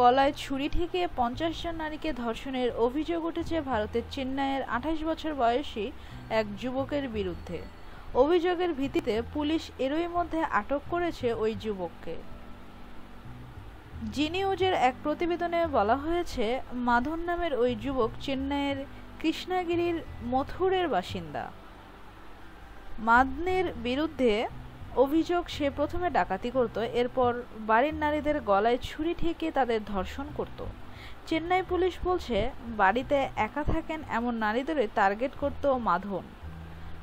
গলায় ছুরি ঠেকে পঞ্চাশ জন নারীকে ধর্ষণের অভিযোগ উঠেছে ভারতের চেন্নাইয়ের আঠাশ বছর বয়সী এক যুবকের বিরুদ্ধে অভিযোগের ভিত্তিতে পুলিশ এরই মধ্যে আটক করেছে ওই যুবককে জি এক প্রতিবেদনে বলা হয়েছে মাধন নামের ওই যুবক চেন্নাইয়ের কৃষ্ণাগিরির মথুরের বাসিন্দা মাদনের বিরুদ্ধে অভিযোগ সে প্রথমে ডাকাতি করত এরপর বাড়ির নারীদের গলায় ছুরি ঠেকে তাদের ধর্ষণ করত চেন্নাই পুলিশ বলছে বাড়িতে একা থাকেন এমন নারীদের টার্গেট করত মাধন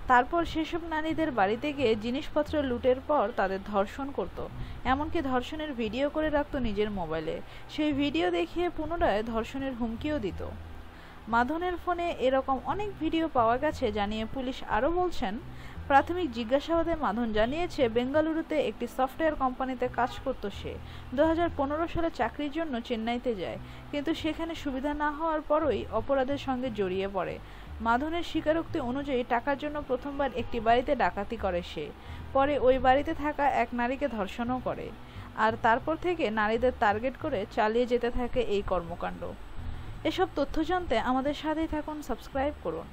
তারপর সেসব নারীদের বাড়িতে গিয়ে জিনিসপত্র লুটের পর তাদের ধর্ষণ করত এমনকি ধর্ষণের ভিডিও করে রাখত নিজের মোবাইলে সেই ভিডিও দেখিয়ে পুনরায় ধর্ষণের হুমকিও দিত মাধনের ফোনে এরকম অনেক ভিডিও পাওয়া গেছে জানিয়ে পুলিশ আরও বলছেন প্রাথমিক জিজ্ঞাসাবাদে মাধন জানিয়েছে বেঙ্গালুরুতে একটি সফটওয়্যার কোম্পানিতে কাজ করত সে দু সালে চাকরির জন্য চেন্নাইতে যায় কিন্তু সেখানে সুবিধা না হওয়ার পরই অপরাধের সঙ্গে জড়িয়ে পড়ে মাধনের স্বীকারোক্তি অনুযায়ী টাকার জন্য প্রথমবার একটি বাড়িতে ডাকাতি করে সে পরে ওই বাড়িতে থাকা এক নারীকে ধর্ষণও করে আর তারপর থেকে নারীদের টার্গেট করে চালিয়ে যেতে থাকে এই কর্মকাণ্ড এসব তথ্য জানতে আমাদের সাথেই থাকুন সাবস্ক্রাইব করুন